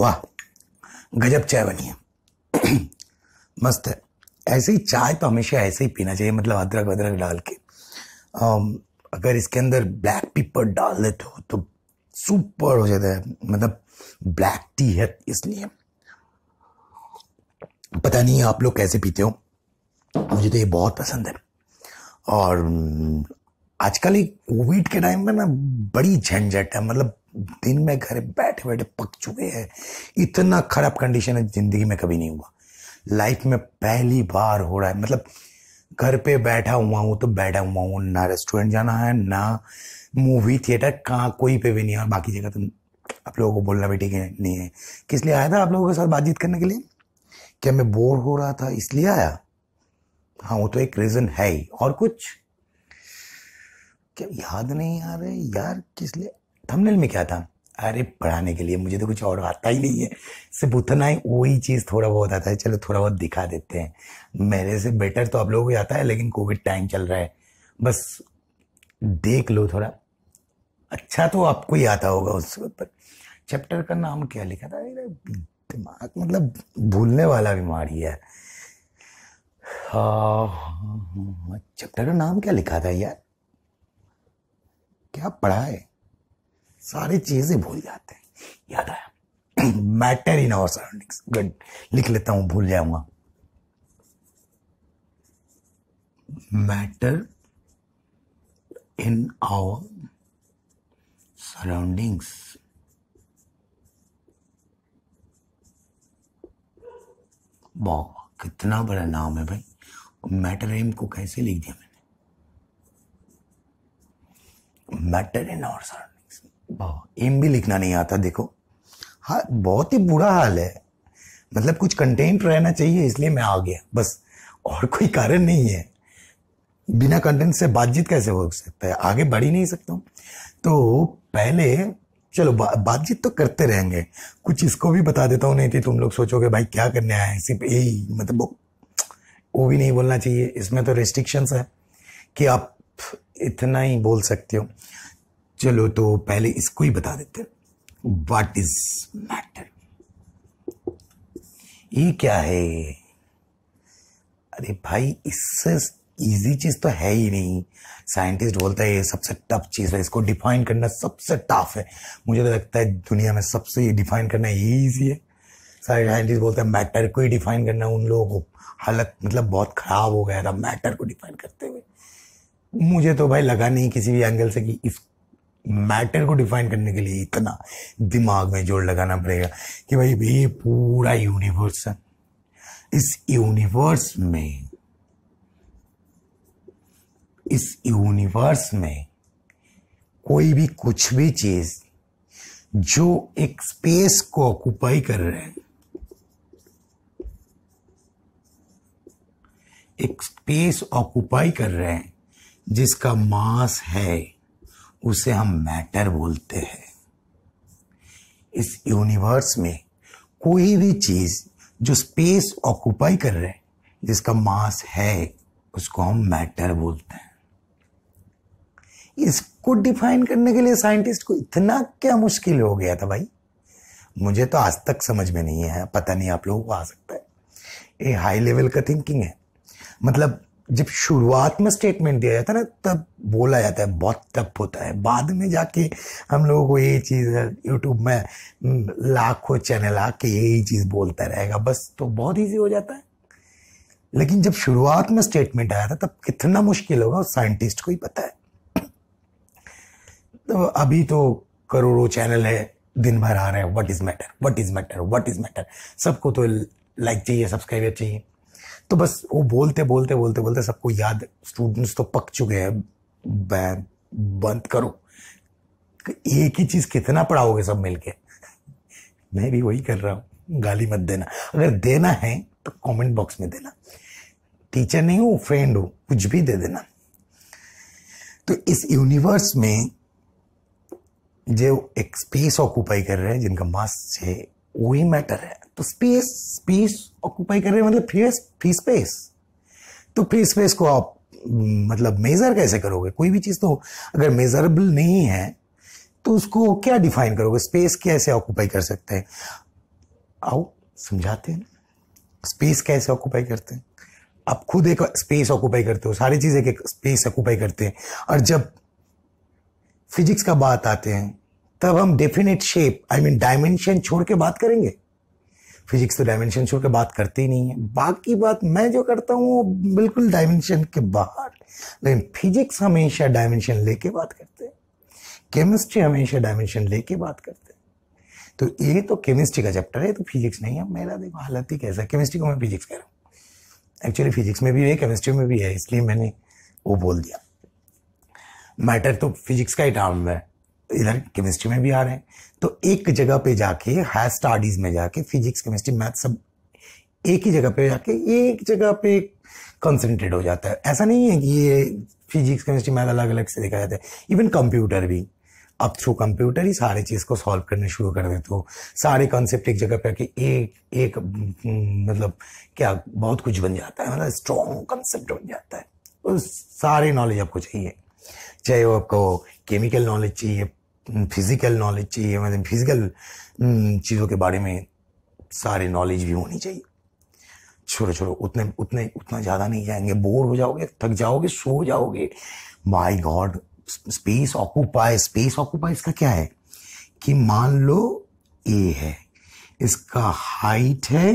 वाह गजब चाय बनी है मस्त है ऐसे ही चाय तो हमेशा ऐसे ही पीना चाहिए मतलब अदरक वदरक डाल के आम, अगर इसके अंदर ब्लैक पीपर डाल देते हो तो सुपर तो हो जाता है मतलब ब्लैक टी है इसलिए पता नहीं आप लोग कैसे पीते हो मुझे तो ये बहुत पसंद है और आजकल एक कोविड के टाइम में ना बड़ी झंझट है मतलब दिन में घर बैठे बैठे पक चुके हैं इतना खराब कंडीशन है ज़िंदगी में कभी नहीं हुआ लाइफ में पहली बार हो रहा है मतलब घर पे बैठा हुआ हूँ तो बैठा हुआ हूँ ना रेस्टोरेंट जाना है ना मूवी थिएटर कहाँ कोई पे भी नहीं है और बाकी जगह तो आप लोगों को बोलना भी ठीक है नहीं है किस लिए आया था आप लोगों के साथ बातचीत करने के लिए क्या मैं बोर हो रहा था इसलिए आया हाँ वो तो एक रीज़न है ही और कुछ क्या याद नहीं आ रहे यार किस लिए थंबनेल में क्या था अरे पढ़ाने के लिए मुझे तो कुछ और आता ही नहीं है सिर्फ उतना ही वही चीज़ थोड़ा बहुत आता है चलो थोड़ा बहुत दिखा देते हैं मेरे से बेटर तो आप लोगों को आता है लेकिन कोविड टाइम चल रहा है बस देख लो थोड़ा अच्छा तो आपको ही आता होगा उस पर चैप्टर का नाम क्या लिखा था दिमाग मतलब भूलने वाला बीमारी है चैप्टर हाँ, हाँ, हाँ, का नाम क्या लिखा था यार क्या पढ़ा है सारी चीज़ें भूल जाते हैं याद आया matter in our surroundings good लिख लेता हूं भूल जाऊंगा मैटर इन आवर सराउंडिंग्स वाह कितना बड़ा नाम है भाई मैटर एम को कैसे लिख दिया मैंने matter in our surroundings भी लिखना नहीं आता देखो हाँ बहुत ही बुरा हाल है मतलब कुछ कंटेंट रहना चाहिए इसलिए मैं आ गया बस और कोई कारण नहीं है बिना कंटेंट से बातचीत कैसे हो सकता है आगे बढ़ ही नहीं सकता तो पहले चलो बा, बातचीत तो करते रहेंगे कुछ इसको भी बता देता हूँ नहीं थी तो तुम लोग सोचोगे भाई क्या करने आए सिर्फ यही मतलब वो वो भी नहीं बोलना चाहिए इसमें तो रेस्ट्रिक्शन है कि आप इतना ही बोल सकते हो चलो तो पहले इसको ही बता देते वट इज मैटर ये क्या है अरे भाई इससे इजी चीज तो है ही नहीं साइंटिस्ट बोलता है ये सबसे टफ चीज है इसको डिफाइन करना सबसे टफ है मुझे तो लगता है दुनिया में सबसे डिफाइन करना यही ईजी है सारे साइंटिस्ट बोलते हैं मैटर को ही डिफाइन करना उन लोगों को हालत मतलब बहुत ख़राब हो गया था मैटर को डिफाइन करते हुए मुझे तो भाई लगा नहीं किसी भी एंगल से कि इस मैटर को डिफाइन करने के लिए इतना दिमाग में जोर लगाना पड़ेगा कि भाई ये पूरा यूनिवर्स है इस यूनिवर्स में इस यूनिवर्स में कोई भी कुछ भी चीज जो एक स्पेस को ऑक्यूपाई कर रहे हैं एक स्पेस ऑक्यूपाई कर रहे हैं जिसका मास है उसे हम मैटर बोलते हैं इस यूनिवर्स में कोई भी चीज जो स्पेस ऑक्यूपाई कर रहे हैं जिसका मास है उसको हम मैटर बोलते हैं इसको डिफाइन करने के लिए साइंटिस्ट को इतना क्या मुश्किल हो गया था भाई मुझे तो आज तक समझ में नहीं है पता नहीं आप लोगों को आ सकता है ये हाई लेवल का थिंकिंग है मतलब जब शुरुआत में स्टेटमेंट दिया जाता है ना तब बोला जाता है बहुत तप होता है बाद में जाके हम लोगों को ये चीज़ यूट्यूब में लाखों चैनल आके यही चीज़ बोलता रहेगा बस तो बहुत ईजी हो जाता है लेकिन जब शुरुआत में स्टेटमेंट आया था तब कितना मुश्किल होगा उस साइंटिस्ट को ही पता है तो अभी तो करोड़ों चैनल है दिन भर आ रहे हैं what is matter what is matter what is matter सबको तो लाइक चाहिए सब्सक्राइबर चाहिए तो बस वो बोलते बोलते बोलते बोलते सबको याद स्टूडेंट्स तो पक चुके हैं बैन बंद करो एक ही चीज़ कितना पढ़ाओगे सब मिलके मैं भी वही कर रहा हूँ गाली मत देना अगर देना है तो कमेंट बॉक्स में देना टीचर नहीं हो फ्रेंड हो कुछ भी दे देना तो इस यूनिवर्स में जो एक स्पेस ऑक्यूपाई कर रहे हैं जिनका मास है वही मैटर है तो स्पेस स्पेस ऑक्यूपाई कर रहे हैं मतलब फ्री फ्री स्पेस तो फ्री स्पेस को आप हम्म, मतलब मेज़र कैसे करोगे कोई भी चीज़ तो अगर मेज़रेबल नहीं है तो उसको क्या डिफाइन करोगे स्पेस कैसे ऑक्यूपाई कर सकते हैं आओ समझाते हैं स्पेस कैसे ऑक्यूपाई करते हैं आप खुद एक स्पेस ऑक्यूपाई करते हो सारी चीज़ एक एक स्पेस ऑक्यूपाई करते हैं और जब फिजिक्स का बात आते हैं तब हम definite shape I mean dimension छोड़ के बात करेंगे फिजिक्स तो डायमेंशन छोड़ के बात ही नहीं है बाकी बात मैं जो करता हूँ वो बिल्कुल डायमेंशन के बाहर लेकिन फिजिक्स हमेशा डायमेंशन लेके बात करते हैं केमिस्ट्री हमेशा डायमेंशन लेके बात करते हैं तो ये तो केमिस्ट्री का चैप्टर है तो फिजिक्स नहीं है मेरा देखो हालत ही कैसा केमिस्ट्री को मैं फिजिक्स कह रहा हूँ एक्चुअली फिजिक्स में भी है केमिस्ट्री में भी है इसलिए मैंने वो बोल दिया मैटर तो फिजिक्स का ही टर्म है इधर केमिस्ट्री में भी आ रहे हैं तो एक जगह पे जाके हायर स्टडीज में जाके फिजिक्स केमिस्ट्री मैथ सब एक ही जगह पे जाके एक जगह पे कंसनट्रेट हो जाता है ऐसा नहीं है कि ये फिजिक्स केमिस्ट्री मैथ अलग अलग से देखा जाता है इवन कंप्यूटर भी अब थ्रू कंप्यूटर ही सारे चीज़ को सॉल्व करने शुरू कर देते हो सारे कॉन्सेप्ट एक जगह पे आके एक एक हम्म, मतलब क्या बहुत कुछ बन जाता है मतलब स्ट्रॉन्ग कॉन्सेप्ट बन जाता है तो सारे नॉलेज आपको चाहिए चाहे वो आपको केमिकल नॉलेज चाहिए फिज़िकल हम्म, नॉलेज चाहिए मतलब फिज़िकल हम्म, चीज़ों के बारे में सारे नॉलेज भी होनी चाहिए छोड़ो छोड़ो उतने उतने उतना ज़्यादा नहीं जाएंगे बोर हो जाओगे थक जाओगे सो जाओगे my god space occupy space occupy इसका क्या है कि मान लो ए है इसका हाइट है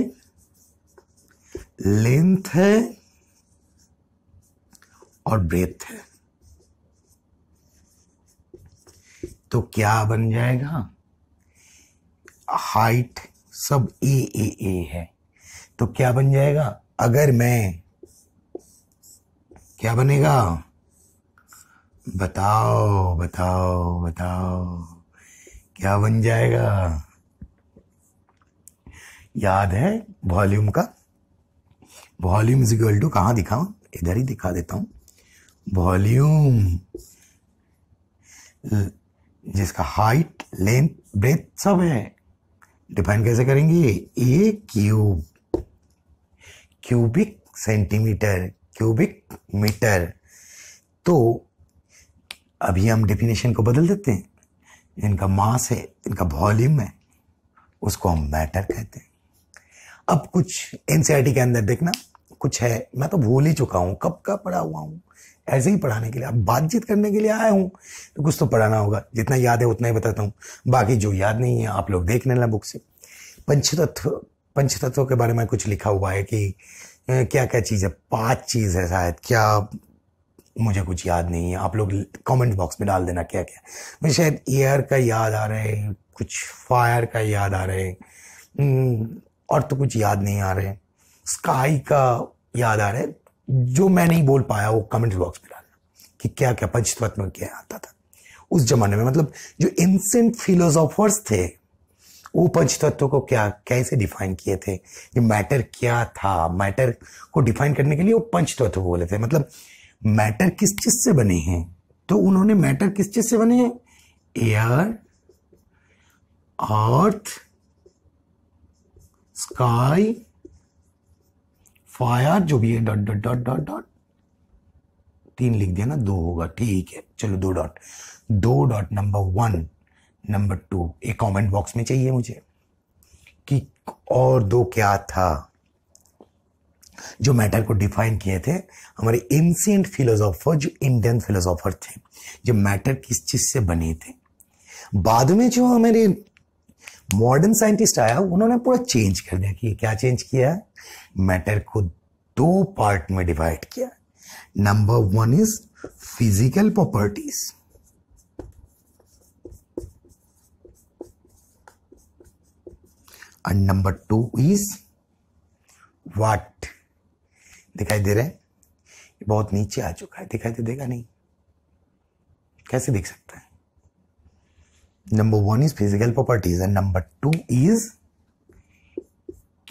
लेंथ है और ब्रेथ है तो क्या बन जाएगा हाइट सब ए ए ए है तो क्या बन जाएगा अगर मैं क्या बनेगा बताओ बताओ बताओ क्या बन जाएगा याद है वॉल्यूम का वॉल्यूम इज इक्वल टू कहाँ दिखाऊँ इधर ही दिखा देता हूं वॉल्यूम जिसका हाइट लेंथ ब्रेथ सब है डिफाइन कैसे करेंगे a cube cubic centimetre cubic metre तो अभी हम डेफिनेशन को बदल देते हैं इनका मास है इनका वॉल्यूम है उसको हम मैटर कहते हैं अब कुछ एन e के अंदर देखना कुछ है मैं तो भूल ही चुका हूँ कब का पढ़ा हुआ हूँ ऐसे ही पढ़ाने के लिए अब बातचीत करने के लिए आया हूँ तो कुछ तो पढ़ाना होगा जितना याद है उतना ही बताता हूँ बाकी जो याद नहीं है आप लोग देख लेना बुक से पंचतत्व पंचतत्व के बारे में कुछ लिखा हुआ है कि क्या क्या चीज़ है पांच चीज़ है शायद क्या मुझे कुछ याद नहीं है आप लोग कमेंट बॉक्स में डाल देना क्या क्या मुझे शायद एयर का याद आ रहा है कुछ फायर का याद आ रहा है हम्म, और तो कुछ याद नहीं आ रहे स्काई का याद आ रहा है जो मैं नहीं बोल पाया वो कमेंट बॉक्स में डालना कि क्या क्या पंचतत्व क्या आता था उस जमाने में मतलब जो एंसेंट फिलोसॉफर्स थे वो पंचतत्व को क्या कैसे डिफाइन किए थे ये मैटर क्या था मैटर को डिफाइन करने के लिए वो पंचतत्व बोले थे मतलब मैटर किस चीज से बने हैं तो उन्होंने मैटर किस चीज से बने हैं एयर अर्थ स्काई फायर जो भी है dot dot dot dot dot तीन लिख दिया ना दो होगा ठीक है चलो दो डॉट दो dot number one number two एक कमेंट बॉक्स में चाहिए मुझे कि और दो क्या था जो मैटर को डिफाइन किए थे हमारे एंशियंट फिलोसोफर जो इंडियन फिलोसोफर थे जो मैटर किस चीज से बने थे बाद में जो हमारे मॉडर्न साइंटिस्ट आया उन्होंने पूरा चेंज कर दिया कि क्या चेंज किया है मैटर को दो पार्ट में डिवाइड किया number one is physical properties and number two is what दिखाई दे रहे हैं बहुत नीचे आ चुका है दिखाई दे तो देगा नहीं कैसे दिख सकता है number one is physical properties and number two is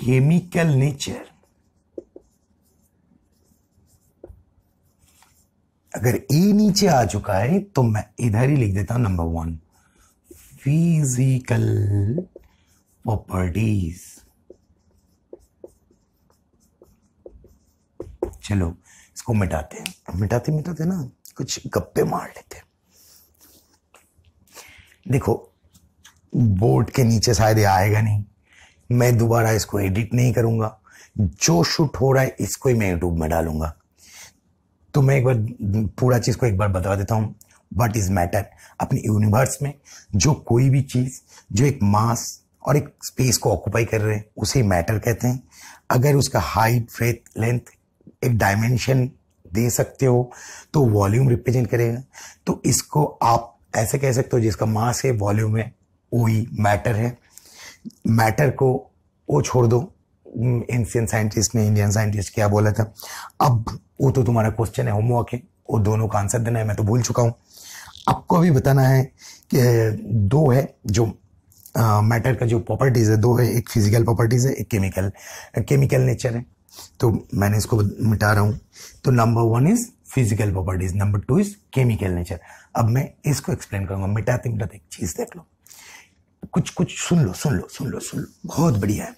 chemical nature अगर ए नीचे आ चुका है तो मैं इधर ही लिख देता हूं नंबर वन फिजिकल प्रॉपर्टीज चलो इसको मिटाते हैं मिटाते मिटाते ना कुछ गप्पे मार लेते हैं देखो बोर्ड के नीचे शायद आएगा नहीं मैं दोबारा इसको एडिट नहीं करूँगा जो शूट हो रहा है इसको ही मैं यूट्यूब में डालूंगा तो मैं एक बार पूरा चीज़ को एक बार बता देता हूँ वट इज़ मैटर अपने यूनिवर्स में जो कोई भी चीज़ जो एक मास और एक स्पेस को ऑक्यूपाई कर रहे हैं उसे मैटर कहते हैं अगर उसका हाइट फ्रेथ लेंथ एक डायमेंशन दे सकते हो तो वॉल्यूम रिप्रेजेंट करेगा तो इसको आप ऐसे कह सकते हो जिसका मास है वॉल्यूम है वही मैटर है मैटर को वो छोड़ दो एंशियन साइंटिस्ट ने इंडियन साइंटिस्ट क्या बोला था अब वो तो तुम्हारा क्वेश्चन है होमवर्क है वो दोनों का आंसर देना है मैं तो भूल चुका हूँ आपको अभी बताना है कि दो है जो मैटर uh, का जो प्रॉपर्टीज़ है दो है एक फिजिकल प्रॉपर्टीज़ है एक केमिकल केमिकल नेचर है तो मैंने इसको मिटा रहा हूँ तो number one is physical properties number two is chemical nature अब मैं इसको एक्सप्लेन करूँगा मिटाते मिटाते एक चीज़ देख लो कुछ कुछ सुन लो सुन लो सुन लो सुन लो बहुत बढ़िया है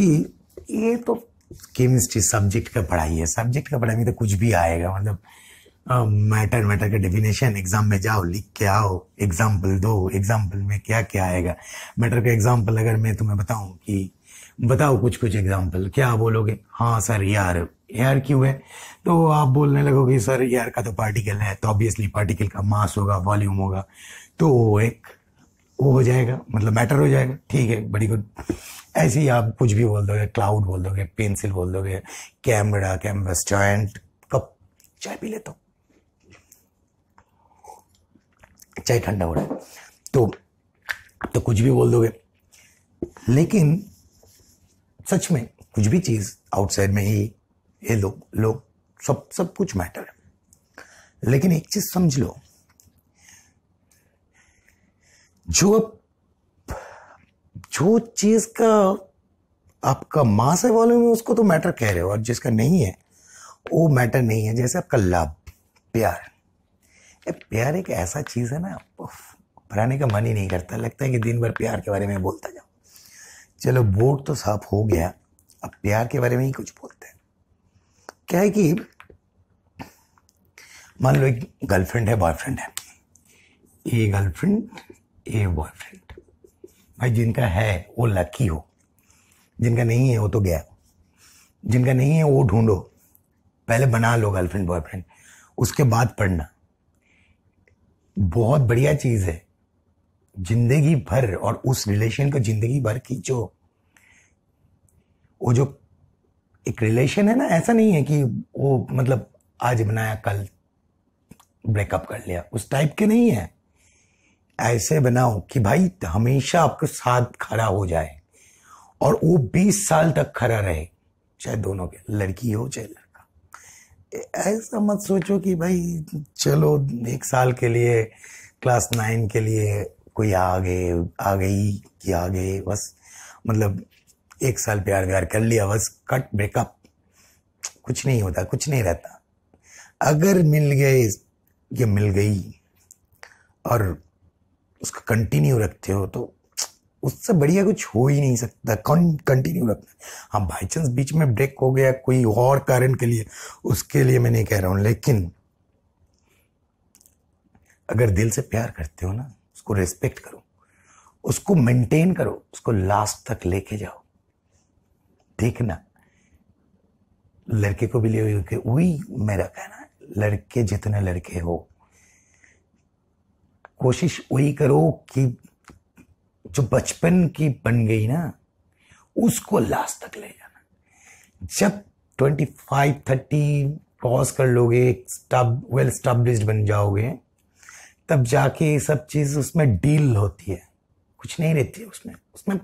कि ये तो केमिस्ट्री सब्जेक्ट का पढ़ाई है सब्जेक्ट का पढ़ाई में तो कुछ भी आएगा मतलब मैटर मैटर का डेफिनेशन एग्जाम में जाओ लिख के आओ एग्जाम्पल दो एग्जाम्पल में क्या क्या आएगा मैटर का एग्जाम्पल अगर मैं तुम्हें बताऊँ कि बताओ कुछ कुछ एग्जाम्पल क्या बोलोगे हाँ सर यार यार क्यों है तो आप बोलने लगोगे सर यार का तो पार्टिकल है तो ऑब्वियसली पार्टिकल का मास होगा वॉल्यूम होगा तो एक वो हो जाएगा मतलब मैटर हो जाएगा ठीक है बड़ी गुड ऐसे ही आप कुछ भी बोल दोगे क्लाउड बोल दोगे पेंसिल बोल दोगे कैमरा कैमरा जॉइंट कप चाय पी लेता हूँ चाय ठंडा हो रहा है तो तो कुछ भी बोल दोगे लेकिन सच में कुछ भी चीज़ आउटसाइड में ही ये लोग लो, सब सब कुछ मैटर है लेकिन एक चीज़ समझ लो जो जो चीज़ का आपका मास है वॉल्यूम है उसको तो मैटर कह रहे हो और जिसका नहीं है वो मैटर नहीं है जैसे आपका लव प्यार ए, प्यार एक ऐसा चीज़ है ना पढ़ाने का मन ही नहीं करता लगता है कि दिन भर प्यार के बारे में बोलता जाओ चलो बोर्ड तो साफ हो गया अब प्यार के बारे में ही कुछ बोलते हैं क्या है कि मान लो एक गर्लफ्रेंड है बॉयफ्रेंड है ये गर्लफ्रेंड ए बॉयफ्रेंड भाई जिनका है वो लकी हो जिनका नहीं है वो तो गया जिनका नहीं है वो ढूंढो पहले बना लो गर्लफ्रेंड बॉयफ्रेंड उसके बाद पढ़ना बहुत बढ़िया चीज़ है जिंदगी भर और उस रिलेशन को जिंदगी भर खींचो वो जो एक रिलेशन है ना ऐसा नहीं है कि वो मतलब आज बनाया कल ब्रेकअप कर लिया उस टाइप के नहीं है ऐसे बनाओ कि भाई हमेशा आपके साथ खड़ा हो जाए और वो बीस साल तक खड़ा रहे चाहे दोनों के लड़की हो चाहे लड़का ऐसा मत सोचो कि भाई चलो एक साल के लिए क्लास नाइन के लिए कोई आ गए आ गई कि आ गए बस मतलब एक साल प्यार व्यार कर लिया बस कट ब्रेकअप कुछ नहीं होता कुछ नहीं रहता अगर मिल गए ये मिल गई और उसको कंटिन्यू रखते हो तो उससे बढ़िया कुछ हो ही नहीं सकता कौन कंटिन्यू रखना हाँ बाई चांस बीच में ब्रेक हो गया कोई और कारण के लिए उसके लिए मैं नहीं कह रहा हूँ लेकिन अगर दिल से प्यार करते हो ना उसको रेस्पेक्ट करो उसको मेंटेन करो उसको लास्ट तक लेके जाओ देखना लड़के को भी ले हुई मेरा कहना है लड़के जितने लड़के हो कोशिश वही करो कि जो बचपन की बन गई ना उसको लास्ट तक ले जाना जब 25, 30 क्रॉस कर लोगे स्टब वेल स्टब्लिश बन जाओगे तब जाके ये सब चीज़ उसमें डील होती है कुछ नहीं रहती है उसमें उसमें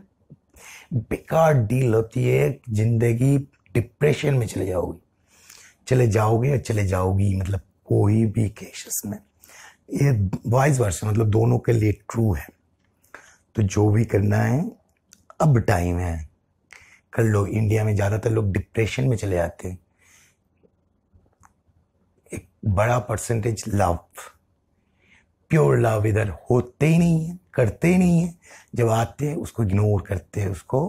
बेकार डील होती है जिंदगी डिप्रेशन में चले जाओगी चले जाओगे या चले जाओगी मतलब कोई भी केसेस में ये वाइज वर्ष मतलब दोनों के लिए ट्रू है तो जो भी करना है अब टाइम है कल लोग इंडिया में ज़्यादातर लोग डिप्रेशन में चले जाते हैं एक बड़ा परसेंटेज लव प्योर लव इधर होते ही नहीं है करते ही नहीं है जब आते हैं उसको इग्नोर करते हैं उसको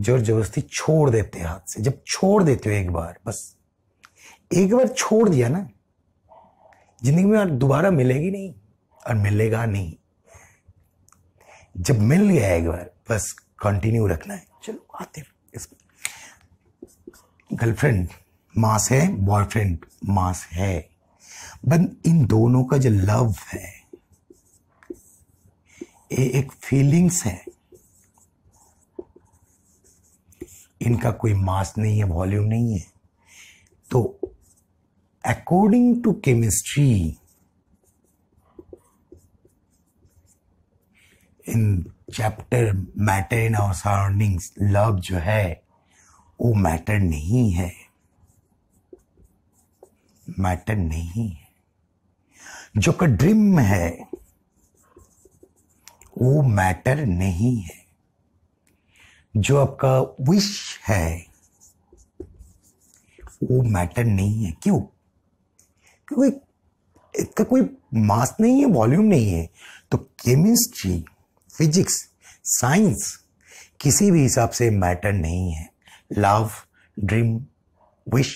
जोर जबरदस्ती छोड़ देते हाथ से जब छोड़ देते हो एक बार बस एक बार छोड़ दिया ना जिंदगी में दोबारा मिलेगी नहीं और मिलेगा नहीं जब मिल गया एक बार बस कंटिन्यू रखना है चलो आते गर्लफ्रेंड मास है बॉयफ्रेंड मास है बट इन दोनों का जो लव है ये एक फीलिंग्स है इनका कोई मास नहीं है वॉल्यूम नहीं है according to chemistry, in chapter matter in our surroundings love जो है वो मैटर नहीं है मैटर नहीं है जो का ड्रीम है वो मैटर नहीं है जो आपका विश है वो मैटर नहीं है क्यों कोई इसका कोई मास नहीं है वॉल्यूम नहीं है तो केमिस्ट्री फिजिक्स साइंस किसी भी हिसाब से मैटर नहीं है लव ड्रीम विश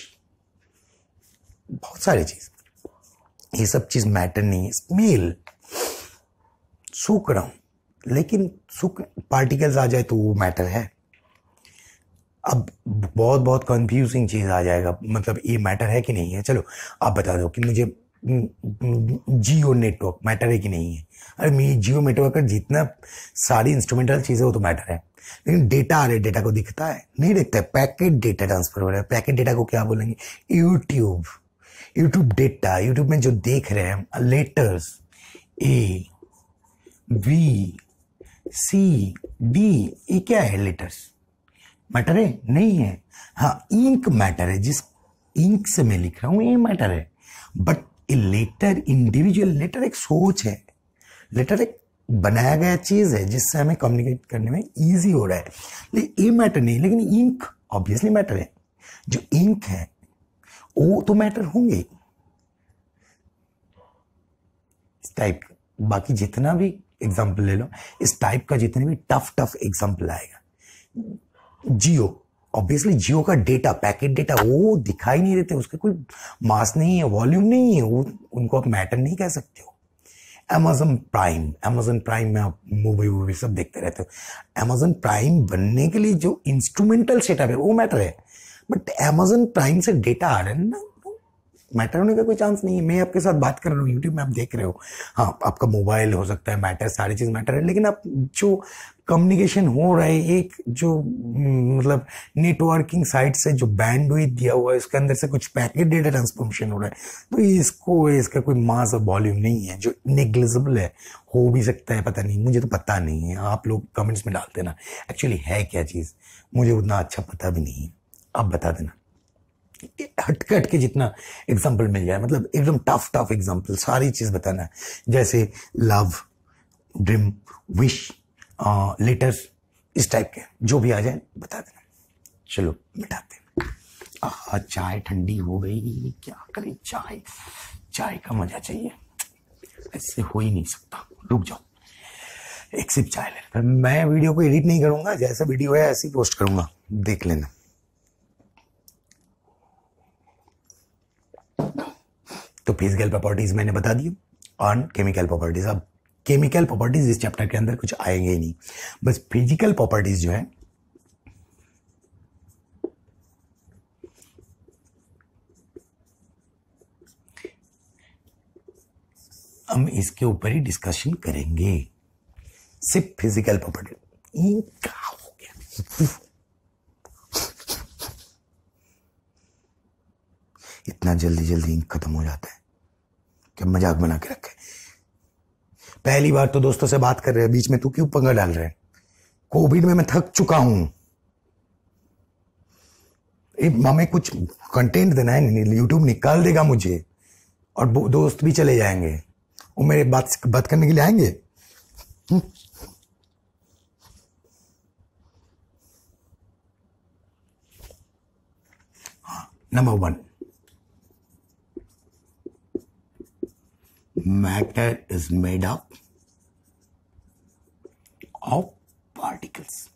बहुत सारी चीज़ ये सब चीज़ मैटर नहीं है स्मेल सूख रहा हूं लेकिन सूख पार्टिकल्स आ जाए तो वो मैटर है अब बहुत बहुत कंफ्यूजिंग चीज़ आ जाएगा मतलब ये मैटर है कि नहीं है चलो आप बता दो कि मुझे जियो नेटवर्क मैटर है कि नहीं है अरे मेरी जियो नेटवर्क का जितना सारी इंस्ट्रूमेंटल है वो तो मैटर है लेकिन डेटा आ रहा है डेटा को दिखता है नहीं दिखता है पैकेट डेटा ट्रांसफर हो रहा है पैकेट डेटा को क्या बोलेंगे यूट्यूब यूट्यूब डेटा यूट्यूब में जो देख रहे हैं letters A B C D ये क्या है लेटर्स मैटर है नहीं है हाँ इंक मैटर है जिस इंक से मैं लिख रहा हूँ ये मैटर है but a letter individual letter एक सोच है लेटर एक बनाया गया चीज़ है जिससे हमें कम्युनिकेट करने में ईजी हो रहा है लेकिन ये मैटर नहीं लेकिन इंक ऑब्वियसली मैटर है जो इंक है वो तो मैटर होंगे इस टाइप बाकी जितना भी एग्जाम्पल ले लो इस टाइप का जितने भी टफ टफ एग्जाम्पल आएगा जियो ऑब्वियसली जियो का डेटा पैकेट डेटा वो दिखाई नहीं देते उसके कोई मास नहीं है वॉल्यूम नहीं है वो उनको आप मैटर नहीं कह सकते हो अमेजन प्राइम अमेजन प्राइम में आप मूवी वूवी सब देखते रहते हो अमेजन प्राइम बनने के लिए जो इंस्ट्रूमेंटल सेटअप है वो मैटर है बट अमेजन प्राइम से डेटा आ रहा है ना मैटर होने का कोई चांस नहीं है मैं आपके साथ बात कर रहा हूँ यूट्यूब में आप देख रहे हो हाँ आपका मोबाइल हो सकता है मैटर सारी चीज़ मैटर है लेकिन आप जो कम्युनिकेशन हो रहा है एक जो हम्म, मतलब नेटवर्किंग साइट से जो बैंड हुई दिया हुआ है उसके अंदर से कुछ पैकेट डेटा ट्रांसफॉर्मेशन हो रहा है तो इसको इसका कोई मास और वॉल्यूम नहीं है जो निग्लिजिबल है हो भी सकता है पता नहीं मुझे तो पता नहीं है आप लोग कमेंट्स में डाल देना एक्चुअली है क्या चीज़ मुझे उतना अच्छा पता भी नहीं है आप बता देना हटके हटके जितना एग्जाम्पल मिल जाए मतलब एकदम टफ टफ एग्जाम्पल सारी चीज़ बताना है जैसे लव ड्रीम विश लेटर इस टाइप के जो भी आ जाए बता देना चलो मिटाते हैं चाय ठंडी हो गई क्या करें चाय चाय का मजा चाहिए ऐसे हो ही नहीं सकता रुक जाओ एक सिप चाय ले मैं वीडियो को एडिट नहीं करूँगा जैसा वीडियो है ऐसे ही पोस्ट करूँगा देख लेना तो फिजिकल प्रॉपर्टीज मैंने बता दी ऑन केमिकल प्रॉपर्टीज अब केमिकल प्रॉपर्टीज इस चैप्टर के अंदर कुछ आएंगे ही नहीं बस फिजिकल प्रॉपर्टीज जो है हम इसके ऊपर ही डिस्कशन करेंगे सिर्फ फिजिकल प्रॉपर्टी क्या हो गया इतना जल्दी जल्दी इंक खत्म हो जाता है कि मजाक बना के रखे पहली बार तो दोस्तों से बात कर रहे हैं बीच में तू क्यों पंगा डाल रहे हैं कोविड में मैं थक चुका हूं हमें कुछ कंटेंट देना है यूट्यूब निकाल देगा मुझे और दोस्त भी चले जाएंगे वो मेरे बात बात करने के लिए आएंगे नंबर हम्म। वन हाँ, matter is made up of particles.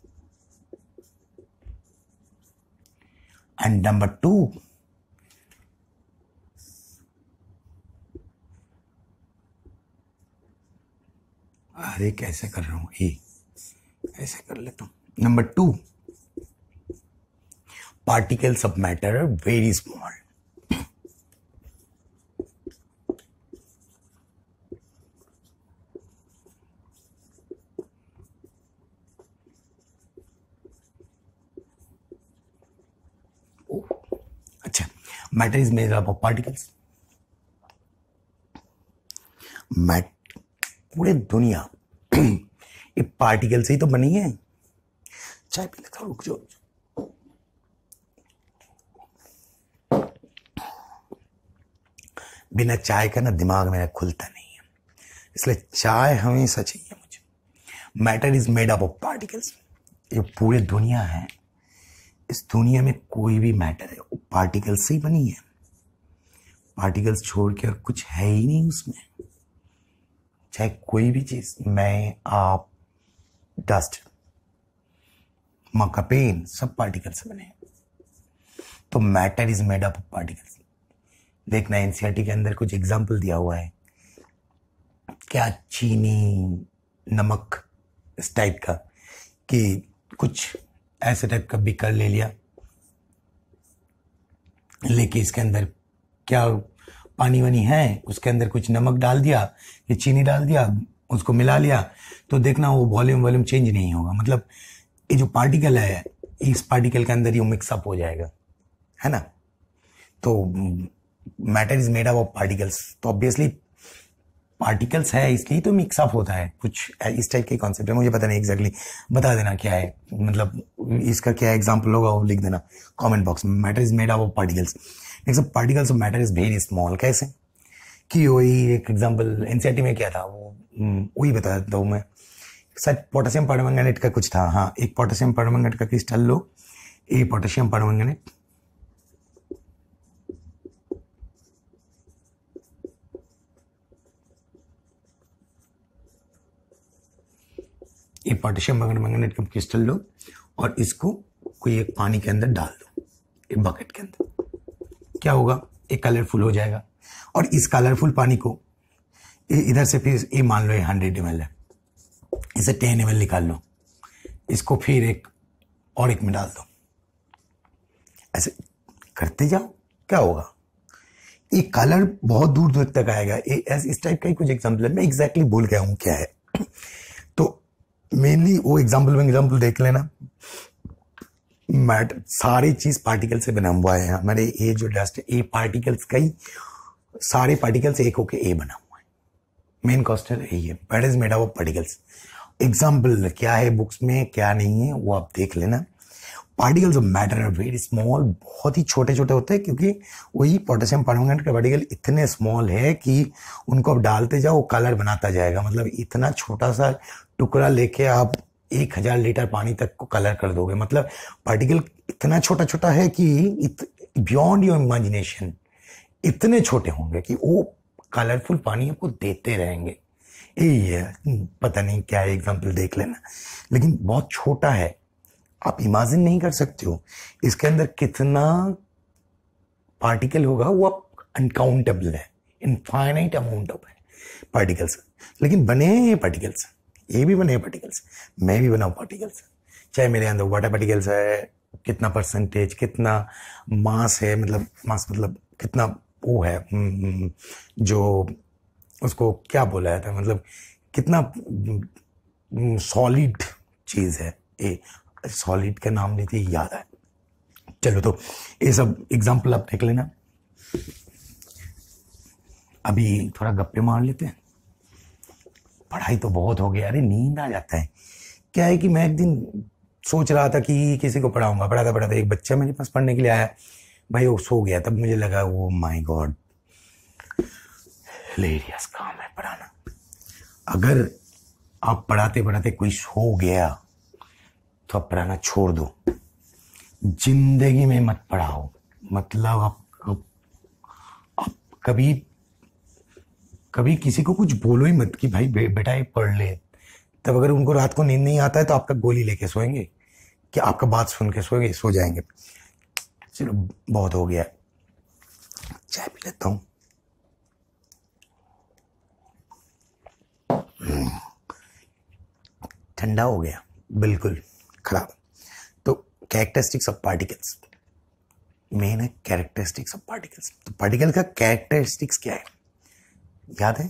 And number two, अरे कैसे कर रहा हूँ ए ऐसे कर लेता हूँ number particles of matter are very small. matter is made up of particles मैट पूरे दुनिया ये पार्टिकल से ही तो बनी है चाय पी लेता रुक जो बिना चाय का ना दिमाग मेरा खुलता नहीं है इसलिए चाय हमेशा चाहिए मुझे matter is made up of particles ये पूरी दुनिया है इस दुनिया में कोई भी मैटर है वो पार्टिकल से ही बनी है पार्टिकल्स छोड़ के और कुछ है ही नहीं उसमें चाहे कोई भी चीज़ मैं आप डस्ट मका पेन सब पार्टिकल से बने हैं तो matter is made up of particles देखना एनसीआरटी e के अंदर कुछ एग्जाम्पल दिया हुआ है क्या चीनी नमक इस टाइप का कि कुछ ऐसे टाइप का भी कर ले लिया लेके इसके अंदर क्या पानी वानी है उसके अंदर कुछ नमक डाल दिया या चीनी डाल दिया उसको मिला लिया तो देखना वो वॉल्यूम वॉल्यूम चेंज नहीं होगा मतलब ये जो पार्टिकल है इस पार्टिकल के अंदर ये मिक्सअप हो जाएगा है ना तो matter is made up of particles तो ऑब्वियसली पार्टिकल्स है इसलिए तो मिक्सअप होता है कुछ इस टाइप के कॉन्सेप्ट है मुझे पता नहीं एग्जैक्टली बता देना क्या है मतलब इसका क्या एग्जाम्पल होगा वो लिख देना कॉमेंट बॉक्स में matter is made up of particles next particles of matter is very small कैसे कि वही एक एग्जाम्पल एन e में क्या था वो हम्म, वही बता देता हूँ मैं शायद पोटेशियम पार्टमेंगनेट का कुछ था हाँ एक पोटेशियम पार्टमेंगनेट का क्रिस्टल लो ए पोटेशियम पार्टमेंगनेट ये पोटेशियम मंगन मैग्नेट के क्रिस्टल लो और इसको कोई एक पानी के अंदर डाल दो एक बकेट के अंदर क्या होगा एक कलरफुल हो जाएगा और इस कलरफुल पानी को इधर से फिर ये मान लो ये हंड्रेड एम है इसे टेन एम निकाल लो इसको फिर एक और एक में डाल दो ऐसे करते जाओ क्या होगा ये कलर बहुत दूर दूर तक आएगा ये इस टाइप का ही कुछ एग्जाम्पल है मैं एग्जैक्टली exactly बोल गया हूँ क्या है तो मेनली वो एग्जाम्पल में एग्जाम्पल देख लेना मैट सारी चीज पार्टिकल से बना हुआ है हमारे ये जो डस्ट ए पार्टिकल्स का ही सारे पार्टिकल्स एक होके ए बना हुआ है मेन क्वेश्चन यही है that is made of particles example क्या है बुक्स में क्या नहीं है वो आप देख लेना particles of matter are very small बहुत ही छोटे छोटे होते हैं क्योंकि वही पोटेशियम परमैंगनेट का पार्टिकल इतने स्मॉल है कि उनको आप डालते जाओ वो कलर बनाता जाएगा मतलब इतना छोटा सा टुकड़ा लेके आप एक हज़ार लीटर पानी तक को कलर कर दोगे मतलब पार्टिकल इतना छोटा छोटा है कि बियॉन्ड योर इमेजिनेशन इतने छोटे होंगे कि वो कलरफुल पानी आपको देते रहेंगे यही है पता नहीं क्या एग्जाम्पल देख लेना लेकिन बहुत छोटा है आप इमेजिन नहीं कर सकते हो इसके अंदर कितना पार्टिकल होगा वो आप अनकाउंटेबल है इनफाइनाइट अमाउंट ऑफ है पार्टिकल्स लेकिन बने हैं ये पार्टिकल्स ये भी बने पार्टिकल्स मैं भी बनाऊँ पार्टिकल्स चाहे मेरे अंदर वाटर पार्टिकल्स है कितना परसेंटेज कितना मास है मतलब मास मतलब कितना वो है हम्म, हम्म, जो उसको क्या बोला है मतलब कितना सॉलिड हम्म, चीज़ है ए सॉलिड का नाम लेते याद है चलो तो ये सब एग्जाम्पल आप देख लेना अभी थोड़ा गप्पे मार लेते हैं पढ़ाई तो बहुत हो गई अरे नींद आ जाता है क्या है कि मैं एक दिन सोच रहा था कि किसी को पढ़ाऊंगा पढ़ाता पढ़ाता एक बच्चा मेरे पास पढ़ने के लिए आया भाई वो सो गया तब मुझे लगा वो माय गॉड लेरियस काम है पढ़ाना अगर आप पढ़ाते पढ़ाते कोई सो गया तो आप पढ़ाना छोड़ दो जिंदगी में मत पढ़ाओ मतलब आप, आप, आप कभी कभी किसी को कुछ बोलो ही मत कि भाई बे, बेटा ये पढ़ ले तब अगर उनको रात को नींद नहीं आता है तो आपका गोली लेके सोएंगे कि आपका बात सुन के सोएंगे सो जाएंगे चलो बहुत हो गया चाय पी लेता हूँ हम्म। ठंडा हो गया बिल्कुल ख़राब तो कैरेक्टरिस्टिक्स ऑफ पार्टिकल्स मेन है कैरेक्टरिस्टिक्स ऑफ पार्टिकल्स तो पार्टिकल का कैरेक्टरिस्टिक्स क्या है याद है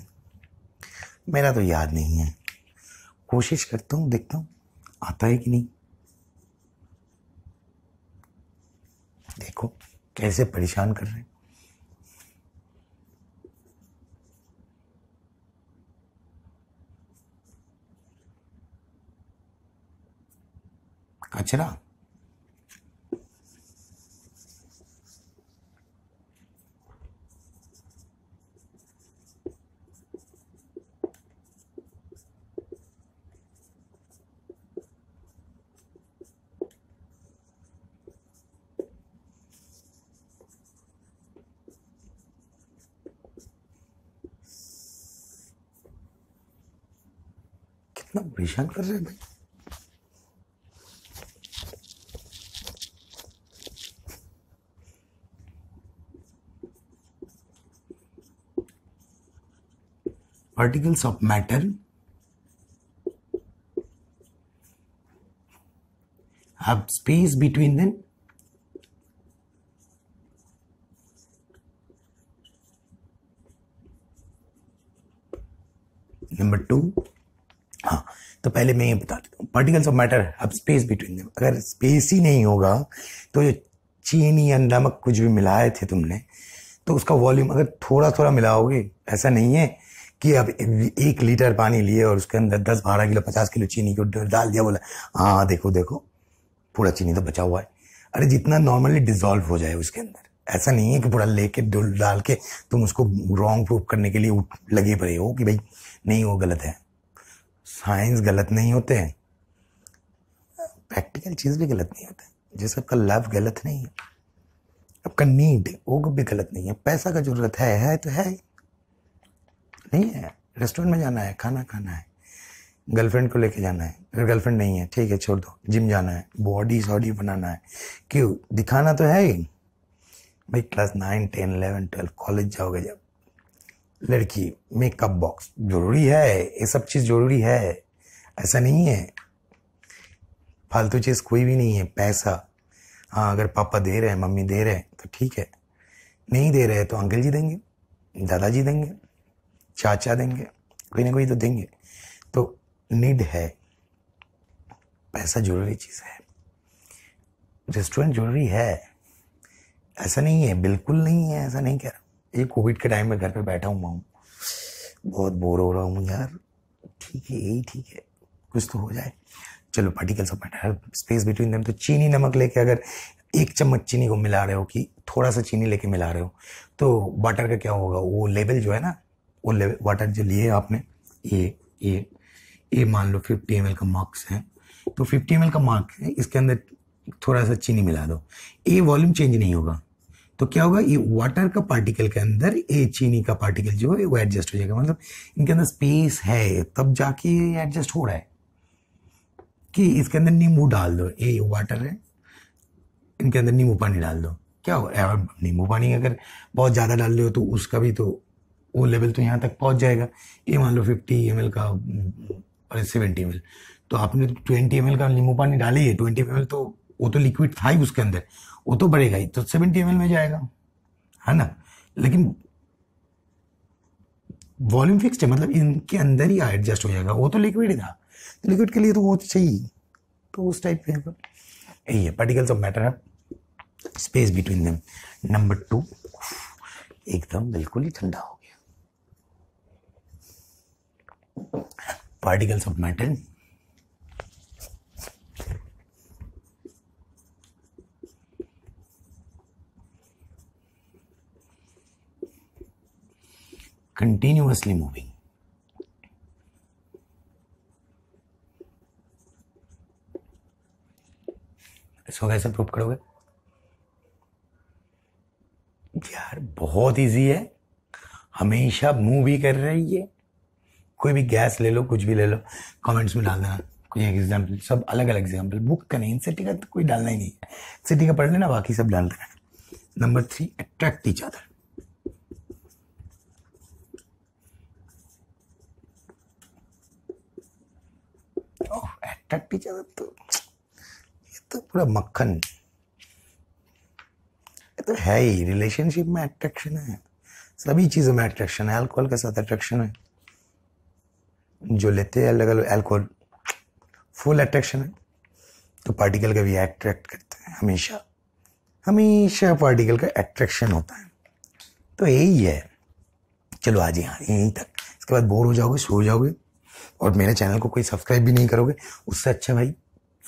मेरा तो याद नहीं है कोशिश करता हूँ देखता हूँ आता है कि नहीं देखो कैसे परेशान कर रहे हैं कचरा इतना परेशान कर रहे थे particles of matter have space between then number two तो पहले मैं ये बता देता हूँ पार्टिकल्स ऑफ मैटर अब स्पेस बिटवीन देम अगर स्पेस ही नहीं होगा तो जो चीनी या नमक कुछ भी मिलाए थे तुमने तो उसका वॉल्यूम अगर थोड़ा थोड़ा मिलाओगे ऐसा नहीं है कि अब एक लीटर पानी लिए और उसके अंदर दस बारह किलो पचास किलो चीनी को डाल दिया बोला हाँ देखो देखो पूरा चीनी तो बचा हुआ है अरे जितना नॉर्मली डिजॉल्व हो जाए उसके अंदर ऐसा नहीं है कि पूरा लेके डाल के तुम उसको रॉन्ग प्रूफ करने के लिए लगे पड़े हो कि भाई नहीं वो गलत है साइंस गलत नहीं होते हैं प्रैक्टिकल चीज़ भी गलत नहीं होते जैसे आपका लव गलत नहीं है आपका नीड वो भी गलत नहीं है पैसा का ज़रूरत है है तो है नहीं है रेस्टोरेंट में जाना है खाना खाना है गर्लफ्रेंड को लेके जाना है अगर गर्लफ्रेंड नहीं है ठीक है छोड़ दो जिम जाना है बॉडी सॉडी बनाना है क्यों दिखाना तो है ही भाई class nine ten eleven twelve college जाओगे जब लड़की मेकअप बॉक्स जरूरी है ये सब चीज़ जरूरी है ऐसा नहीं है फालतू चीज़ कोई भी नहीं है पैसा हाँ अगर पापा दे रहे हैं मम्मी दे रहे हैं तो ठीक है नहीं दे रहे हैं तो अंकल जी देंगे दादाजी देंगे चाचा देंगे कोई ना कोई तो देंगे तो नीड है पैसा जरूरी चीज़ है रेस्टोरेंट जरूरी है ऐसा नहीं है बिल्कुल नहीं है ऐसा नहीं कह रहा ये कोविड के टाइम में घर पे बैठा हुआ हूँ बहुत बोर हो रहा हूँ यार ठीक है यही ठीक है कुछ तो हो जाए चलो particles of matter space between them तो चीनी नमक लेके अगर एक चम्मच चीनी को मिला रहे हो कि थोड़ा सा चीनी लेके मिला रहे हो तो वाटर का क्या होगा वो लेवल जो है ना वो लेवल वाटर जो लिए आपने ये ये ये मान लो फिफ्टी एम का मार्क्स है तो फिफ्टी एम का मार्क है इसके अंदर थोड़ा सा चीनी मिला दो ये वॉल्यूम चेंज नहीं होगा तो क्या होगा ये वाटर का पार्टिकल के अंदर ये चीनी का पार्टिकल जो है वो एडजस्ट हो जाएगा मतलब इनके अंदर स्पेस है तब जाके ये एडजस्ट हो रहा है कि इसके अंदर नींबू डाल दो ये वाटर है इनके अंदर नींबू पानी डाल दो क्या हो नींबू पानी अगर बहुत ज़्यादा डाल दो तो उसका भी तो वो लेवल तो यहाँ तक पहुँच जाएगा ये मान लो फिफ्टी एम का और सेवेंटी एम तो आपने ट्वेंटी तो एम का नींबू पानी डाली है ट्वेंटी एम तो वो तो लिक्विड था ही उसके अंदर वो तो बढ़ेगा ही तो सेवेंटी एम में जाएगा है ना लेकिन वॉल्यूम फिक्स है मतलब इनके अंदर ही एडजस्ट हो जाएगा वो तो लिक्विड ही था तो लिक्विड के लिए तो वो चाहिए अच्छा तो उस टाइप के यही है पार्टिकल्स ऑफ मैटर है space between them number two एकदम बिल्कुल ही ठंडा हो गया particles of matter continuously moving. इसको कैसे प्रूफ करोगे यार बहुत इजी है हमेशा मूव ही कर रही है कोई भी गैस ले लो कुछ भी ले लो कमेंट्स में डाल देना कोई एग्जाम्पल सब अलग अलग एग्जाम्पल बुक का नहीं सिटी का तो कोई डालना ही नहीं है सिटी का पढ़ लेना बाकी सब डाल देना number three attract each other teacher तो ये तो पूरा मक्खन ये तो है ही रिलेशनशिप में अट्रैक्शन है सभी चीज़ों में अट्रैक्शन है अल्कोहल के साथ अट्रैक्शन है जो लेते हैं अलग अलग अल्कोहल फुल अट्रैक्शन है तो पार्टिकल का भी अट्रैक्ट करते हैं हमेशा हमेशा पार्टिकल का अट्रैक्शन होता है तो यही है चलो आज यहाँ यहीं तक इसके बाद बोर हो जाओगे सो जाओगे और मेरे चैनल को कोई सब्सक्राइब भी नहीं करोगे उससे अच्छा भाई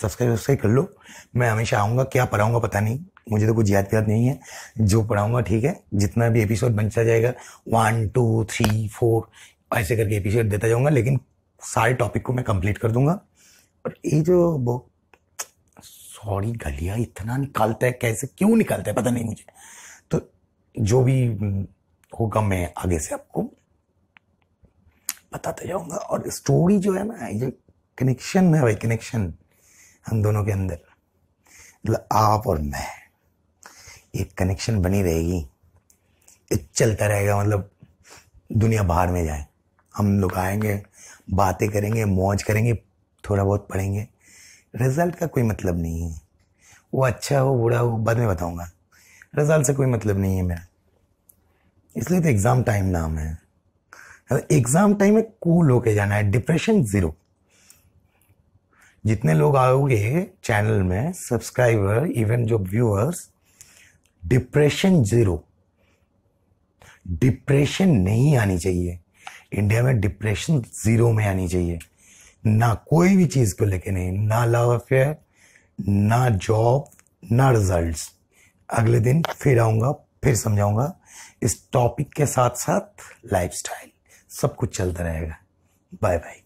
सब्सक्राइब उससे ही कर लो मैं हमेशा आऊँगा क्या पढ़ाऊँगा पता नहीं मुझे तो कुछ याद याद नहीं है जो पढ़ाऊँगा ठीक है जितना भी एपिसोड बनता जाएगा वन टू थ्री फोर ऐसे करके एपिसोड देता जाऊँगा लेकिन सारे टॉपिक को मैं कंप्लीट कर दूंगा और ये जो बुक सॉरी गलिया इतना निकालता है कैसे क्यों निकालता है पता नहीं मुझे तो जो भी होगा मैं आगे से आपको बताते जाऊँगा और स्टोरी जो है ना ये कनेक्शन है भाई कनेक्शन हम दोनों के अंदर मतलब आप और मैं एक कनेक्शन बनी रहेगी चलता रहेगा मतलब दुनिया बाहर में जाए हम लोग आएंगे बातें करेंगे मौज करेंगे थोड़ा बहुत पढ़ेंगे रिजल्ट का कोई मतलब नहीं है वो अच्छा हो बुरा हो बाद में बताऊँगा रिजल्ट से कोई मतलब नहीं है मेरा इसलिए तो एग्ज़ाम टाइम नाम है एग्जाम टाइम में कूल होके जाना है डिप्रेशन ज़ीरो जितने लोग आओगे चैनल में सब्सक्राइबर इवन जो व्यूअर्स डिप्रेशन ज़ीरो डिप्रेशन नहीं आनी चाहिए इंडिया में डिप्रेशन ज़ीरो में आनी चाहिए ना कोई भी चीज़ को लेके नहीं ना लव अफेयर ना जॉब ना रिजल्ट्स अगले दिन फिर आऊंगा फिर समझाऊंगा इस टॉपिक के साथ साथ लाइफस्टाइल सब कुछ चलता रहेगा बाय बाय